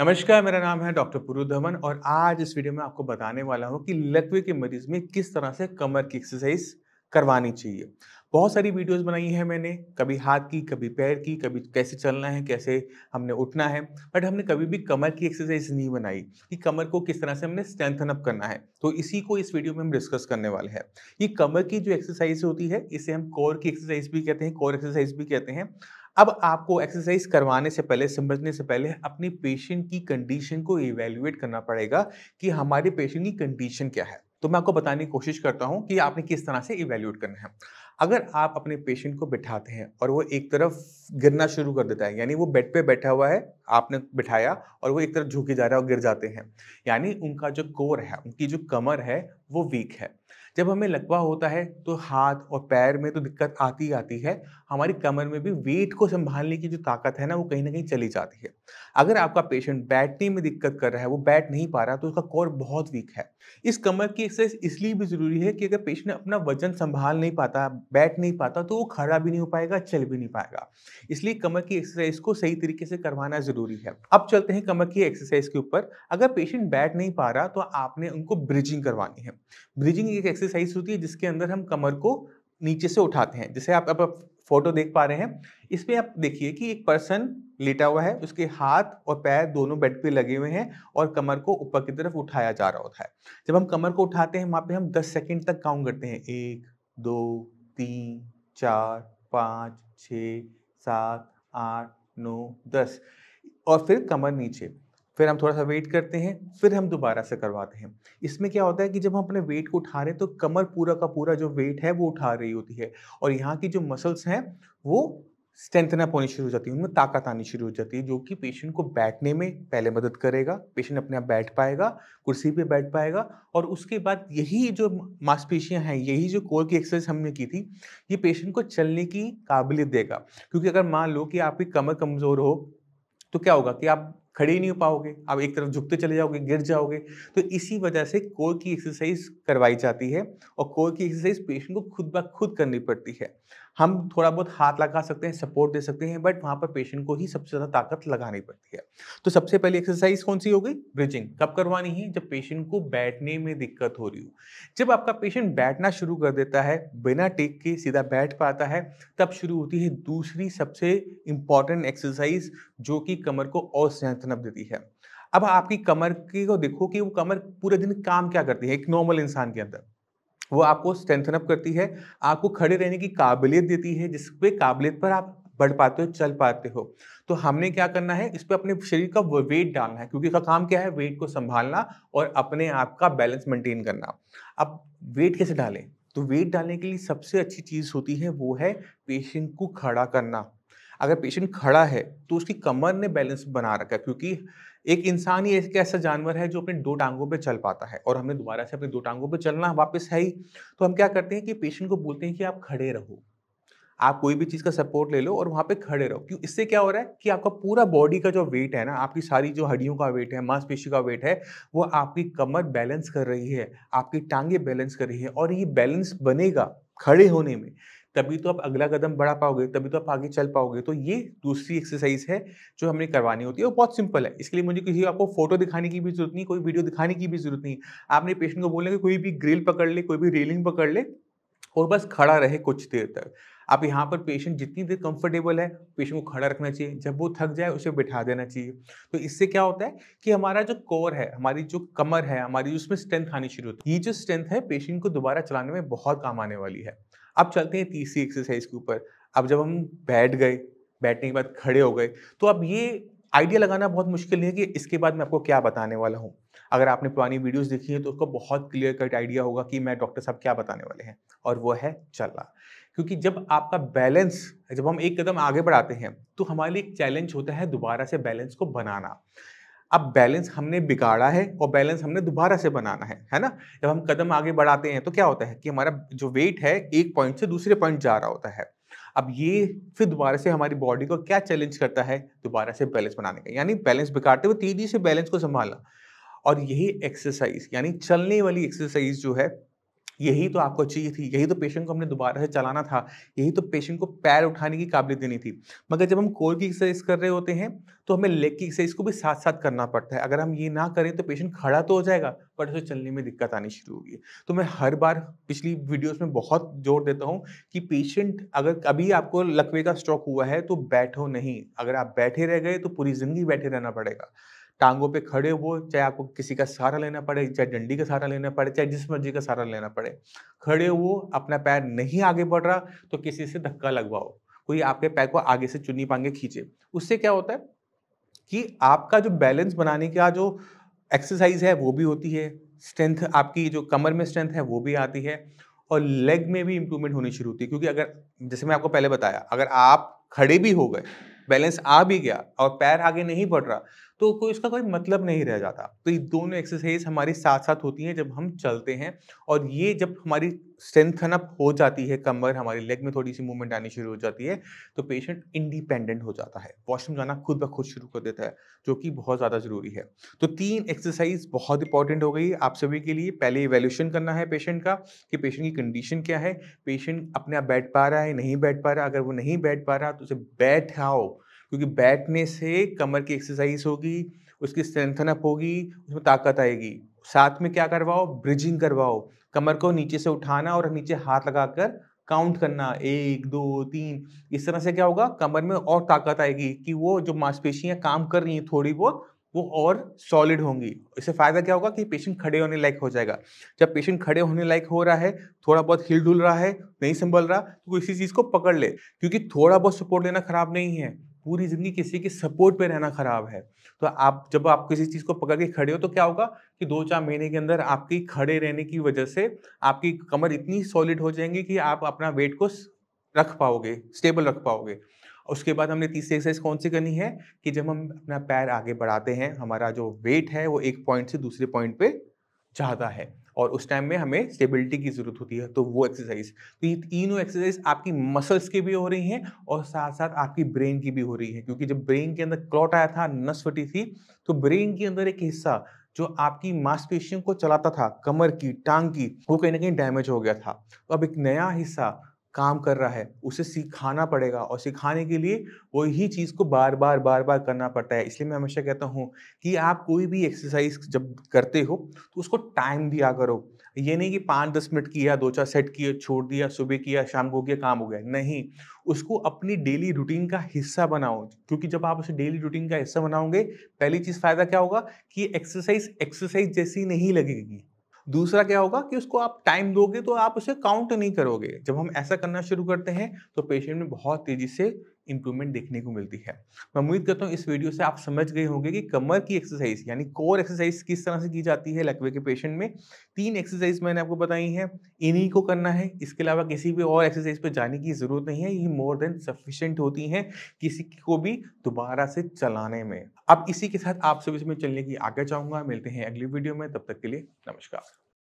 नमस्कार मेरा नाम है डॉक्टर पुरु धवन और आज इस वीडियो में आपको बताने वाला हूँ कि लकवे के मरीज में किस तरह से कमर की एक्सरसाइज करवानी चाहिए बहुत सारी वीडियोस बनाई हैं मैंने कभी हाथ की कभी पैर की कभी कैसे चलना है कैसे हमने उठना है बट हमने कभी भी कमर की एक्सरसाइज नहीं बनाई कि कमर को किस तरह से हमने स्ट्रेंथन अप करना है तो इसी को इस वीडियो में हम डिस्कस करने वाले हैं ये कमर की जो एक्सरसाइज होती है इसे हम कोर की एक्सरसाइज भी कहते हैं कोर एक्सरसाइज भी कहते हैं अब आपको एक्सरसाइज करवाने से पहले समझने से पहले अपने पेशेंट की कंडीशन को इवेल्युएट करना पड़ेगा कि हमारे पेशेंट की कंडीशन क्या है तो मैं आपको बताने की कोशिश करता हूँ कि आपने किस तरह से इवेल्यूएट करना है अगर आप अपने पेशेंट को बिठाते हैं और वो एक तरफ गिरना शुरू कर देता है यानी वो बेड पे बैठा हुआ है आपने बिठाया और वो एक तरफ झुके जा रहा है और गिर जाते हैं यानी उनका जो कोर है उनकी जो कमर है वो वीक है जब हमें लकवा होता है तो हाथ और पैर में तो दिक्कत आती ही आती है हमारी कमर में भी वेट को संभालने की जो ताकत है ना वो कहीं ना कहीं चली जाती है अगर आपका पेशेंट बैठने में दिक्कत कर रहा है वो बैठ नहीं पा रहा तो उसका कोर बहुत वीक है इस कमर की एक्सरसाइज इसलिए भी ज़रूरी है कि अगर पेशेंट अपना वजन संभाल नहीं पाता बैठ नहीं पाता तो वो खड़ा भी नहीं हो पाएगा चल भी नहीं पाएगा इसलिए कमर की एक्सरसाइज को सही तरीके से करवाना जरूरी जरूरी है अब चलते हैं कमर की एक्सरसाइज के ऊपर अगर पेशेंट बैठ नहीं पा रहा तो आपने उनको ब्रिजिंग करवानी है ब्रिजिंग एक एक्सरसाइज होती है जिसके अंदर हम कमर को नीचे से उठाते हैं जैसे आप अब फोटो देख पा रहे हैं इसमें आप देखिए कि एक पर्सन लेटा हुआ है उसके हाथ और पैर दोनों बेड पे लगे हुए हैं और कमर को ऊपर की तरफ उठाया जा रहा होता है जब हम कमर को उठाते हैं वहाँ पे हम 10 सेकंड तक काउंट करते हैं एक दो तीन चार पाँच छ सात आठ नौ दस और फिर कमर नीचे फिर हम थोड़ा सा वेट करते हैं फिर हम दोबारा से करवाते हैं इसमें क्या होता है कि जब हम अपने वेट को उठा रहे हैं तो कमर पूरा का पूरा जो वेट है वो उठा रही होती है और यहाँ की जो मसल्स हैं वो स्ट्रेंथन अप होनी शुरू हो जाती है उनमें ताकत आनी शुरू हो जाती है जो कि पेशेंट को बैठने में पहले मदद करेगा पेशेंट अपने आप बैठ पाएगा कुर्सी पे बैठ पाएगा और उसके बाद यही जो मांसपेशियां हैं यही जो कोर की एक्सरसाइज हमने की थी ये पेशेंट को चलने की काबिलियत देगा क्योंकि अगर मान लो कि आपकी कमर कमज़ोर हो तो क्या होगा कि आप खड़े ही नहीं हो पाओगे आप एक तरफ झुकते चले जाओगे गिर जाओगे तो इसी वजह से कोर की एक्सरसाइज करवाई जाती है और कोर की एक्सरसाइज पेशेंट को खुद ब खुद करनी पड़ती है हम थोड़ा बहुत हाथ लगा सकते हैं सपोर्ट दे सकते हैं बट वहाँ पर पेशेंट को ही सबसे ज़्यादा ताकत लगानी पड़ती है तो सबसे पहली एक्सरसाइज कौन सी हो गई ब्रिजिंग कब करवानी है जब पेशेंट को बैठने में दिक्कत हो रही हो जब आपका पेशेंट बैठना शुरू कर देता है बिना टेक के सीधा बैठ पाता है तब शुरू होती है दूसरी सबसे इंपॉर्टेंट एक्सरसाइज जो कि कमर को और संतनप देती है अब आपकी कमर की को देखो कि वो कमर पूरे दिन काम क्या करती है एक नॉर्मल इंसान के अंदर वो आपको स्ट्रेंथन अप करती है आपको खड़े रहने की काबिलियत देती है जिस पे काबिलियत पर आप बढ़ पाते हो चल पाते हो तो हमने क्या करना है इस पर अपने शरीर का वेट डालना है क्योंकि इसका काम क्या है वेट को संभालना और अपने आप का बैलेंस मेंटेन करना अब वेट कैसे डालें तो वेट डालने के लिए सबसे अच्छी चीज़ होती है वो है पेशेंट को खड़ा करना अगर पेशेंट खड़ा है तो उसकी कमर ने बैलेंस बना रखा है क्योंकि एक इंसान ही एक ऐसा जानवर है जो अपने दो टांगों पे चल पाता है और हमें दोबारा से अपने दो टांगों पे चलना वापस है ही तो हम क्या करते हैं कि पेशेंट को बोलते हैं कि आप खड़े रहो आप कोई भी चीज़ का सपोर्ट ले लो और वहाँ पे खड़े रहो क्यों इससे क्या हो रहा है कि आपका पूरा बॉडी का जो वेट है ना आपकी सारी जो हड्डियों का वेट है मांसपेशी का वेट है वो आपकी कमर बैलेंस कर रही है आपकी टांगे बैलेंस कर रही है और ये बैलेंस बनेगा खड़े होने में तभी तो आप अगला कदम बढ़ा पाओगे तभी तो आप आगे चल पाओगे तो ये दूसरी एक्सरसाइज है जो हमने करवानी होती है और बहुत सिंपल है इसके लिए मुझे किसी आपको फोटो दिखाने की भी जरूरत नहीं कोई वीडियो दिखाने की भी जरूरत नहीं आपने पेशेंट को बोलना कि कोई भी ग्रिल पकड़ ले कोई भी रेलिंग पकड़ ले और बस खड़ा रहे कुछ देर तक आप यहाँ पर पेशेंट जितनी देर कंफर्टेबल है पेशेंट को खड़ा रखना चाहिए जब वो थक जाए उसे बिठा देना चाहिए तो इससे क्या होता है कि हमारा जो कोर है हमारी जो कमर है हमारी उसमें स्ट्रेंथ आनी शुरू होती है ये जो स्ट्रेंथ है पेशेंट को दोबारा चलाने में बहुत काम आने वाली है अब चलते हैं तीसरी एक्सरसाइज के ऊपर अब जब हम बैठ गए बैठने के बाद खड़े हो गए तो अब ये आइडिया लगाना बहुत मुश्किल नहीं है कि इसके बाद मैं आपको क्या बताने वाला हूँ अगर आपने पुरानी वीडियोस देखी हैं तो उसका बहुत क्लियर कट आइडिया होगा कि मैं डॉक्टर साहब क्या बताने वाले हैं और वो है चलना क्योंकि जब आपका बैलेंस जब हम एक कदम आगे बढ़ाते हैं तो हमारे लिए एक चैलेंज होता है दोबारा से बैलेंस को बनाना अब बैलेंस हमने बिगाड़ा है और बैलेंस हमने दोबारा से बनाना है है ना जब हम कदम आगे बढ़ाते हैं तो क्या होता है कि हमारा जो वेट है एक पॉइंट से दूसरे पॉइंट जा रहा होता है अब ये फिर दोबारा से हमारी बॉडी को क्या चैलेंज करता है दोबारा से बैलेंस बनाने का यानी बैलेंस बिगाड़ते हुए तेजी से बैलेंस को संभालना और यही एक्सरसाइज यानी चलने वाली एक्सरसाइज जो है यही तो आपको चाहिए थी यही तो पेशेंट को हमने दोबारा से चलाना था यही तो पेशेंट को पैर उठाने की काबिलियत देनी थी मगर जब हम कोर की एक्सरसाइज कर रहे होते हैं तो हमें लेग की एक्सरसाइज को भी साथ साथ करना पड़ता है अगर हम ये ना करें तो पेशेंट खड़ा तो हो जाएगा बट उसे चलने में दिक्कत आनी शुरू होगी तो मैं हर बार पिछली वीडियोज़ में बहुत जोर देता हूँ कि पेशेंट अगर अभी आपको लकवे का स्ट्रोक हुआ है तो बैठो नहीं अगर आप बैठे रह गए तो पूरी ज़िंदगी बैठे रहना पड़ेगा टांगों पे खड़े हो चाहे आपको किसी का सहारा लेना पड़े चाहे डंडी का सहारा लेना पड़े चाहे जिस मर्जी का सहारा लेना पड़े खड़े हो अपना पैर नहीं आगे बढ़ रहा तो किसी से धक्का लगवाओ कोई आपके पैर को आगे से चुनी पांगे खींचे उससे क्या होता है कि आपका जो बैलेंस बनाने का जो एक्सरसाइज है वो भी होती है स्ट्रेंथ आपकी जो कमर में स्ट्रेंथ है वो भी आती है और लेग में भी इम्प्रूवमेंट होनी शुरू होती है क्योंकि अगर जैसे मैं आपको पहले बताया अगर आप खड़े भी हो गए बैलेंस आ भी गया और पैर आगे नहीं बढ़ रहा तो कोई उसका कोई मतलब नहीं रह जाता तो ये दोनों एक्सरसाइज हमारे साथ साथ होती हैं जब हम चलते हैं और ये जब हमारी स्ट्रेंथन अप हो जाती है कमर हमारे लेग में थोड़ी सी मूवमेंट आनी शुरू हो जाती है तो पेशेंट इंडिपेंडेंट हो जाता है वॉशरूम जाना खुद ब खुद शुरू कर देता है जो कि बहुत ज़्यादा ज़रूरी है तो तीन एक्सरसाइज बहुत इंपॉर्टेंट हो गई आप सभी के लिए पहले इवेल्यूशन करना है पेशेंट का कि पेशेंट की कंडीशन क्या है पेशेंट अपने आप बैठ पा रहा है नहीं बैठ पा रहा अगर वो नहीं बैठ पा रहा तो उसे बैठाओ क्योंकि बैठने से कमर की एक्सरसाइज होगी उसकी स्ट्रेंथन अप होगी उसमें ताकत आएगी साथ में क्या करवाओ ब्रिजिंग करवाओ कमर को नीचे से उठाना और नीचे हाथ लगाकर काउंट करना एक दो तीन इस तरह से क्या होगा कमर में और ताकत आएगी कि वो जो मांसपेशियां काम कर रही हैं थोड़ी बहुत वो और सॉलिड होंगी इससे फ़ायदा क्या होगा कि पेशेंट खड़े होने लायक हो जाएगा जब पेशेंट खड़े होने लायक हो रहा है थोड़ा बहुत हिल डुल रहा है नहीं संभल रहा तो इसी चीज़ को पकड़ ले क्योंकि थोड़ा बहुत सपोर्ट लेना खराब नहीं है पूरी ज़िंदगी किसी की सपोर्ट पे रहना ख़राब है तो आप जब आप किसी चीज़ को पकड़ के खड़े हो तो क्या होगा कि दो चार महीने के अंदर आपकी खड़े रहने की वजह से आपकी कमर इतनी सॉलिड हो जाएंगी कि आप अपना वेट को रख पाओगे स्टेबल रख पाओगे उसके बाद हमने तीसरी एक्सरसाइज कौन सी करनी है कि जब हम अपना पैर आगे बढ़ाते हैं हमारा जो वेट है वो एक पॉइंट से दूसरे पॉइंट पे जाता है और उस टाइम में हमें स्टेबिलिटी की ज़रूरत होती है तो वो एक्सरसाइज तो ये तीनों एक्सरसाइज आपकी मसल्स की भी हो रही हैं और साथ साथ आपकी ब्रेन की भी हो रही है क्योंकि जब ब्रेन के अंदर क्लॉट आया था नस फटी थी तो ब्रेन के अंदर एक हिस्सा जो आपकी मांसपेशियों को चलाता था कमर की टांग की वो कहीं ना कहीं डैमेज हो गया था तो अब एक नया हिस्सा काम कर रहा है उसे सिखाना पड़ेगा और सिखाने के लिए वही चीज़ को बार बार बार बार करना पड़ता है इसलिए मैं हमेशा कहता हूँ कि आप कोई भी एक्सरसाइज जब करते हो तो उसको टाइम दिया करो ये नहीं कि पाँच दस मिनट किया दो चार सेट किया छोड़ दिया सुबह किया शाम को किया काम हो गया नहीं उसको अपनी डेली रूटीन का हिस्सा बनाओ क्योंकि जब आप उसे डेली रूटीन का हिस्सा बनाओगे पहली चीज़ फ़ायदा क्या होगा कि एक्सरसाइज एक्सरसाइज जैसी नहीं लगेगी दूसरा क्या होगा कि उसको आप टाइम दोगे तो आप उसे काउंट नहीं करोगे जब हम ऐसा करना शुरू करते हैं तो पेशेंट में बहुत तेजी से इंप्रूवमेंट देखने को मिलती है मैं उम्मीद करता हूँ इस वीडियो से आप समझ गए होंगे कि कमर की एक्सरसाइज यानी कोर एक्सरसाइज किस तरह से की जाती है लकवे के पेशेंट में तीन एक्सरसाइज मैंने आपको बताई हैं इन्हीं को करना है इसके अलावा किसी भी और एक्सरसाइज पर जाने की ज़रूरत नहीं है ये मोर देन सफिशेंट होती हैं किसी को भी दोबारा से चलाने में अब इसी के साथ आप सभी में चलने की आगे चाहूँगा मिलते हैं अगली वीडियो में तब तक के लिए नमस्कार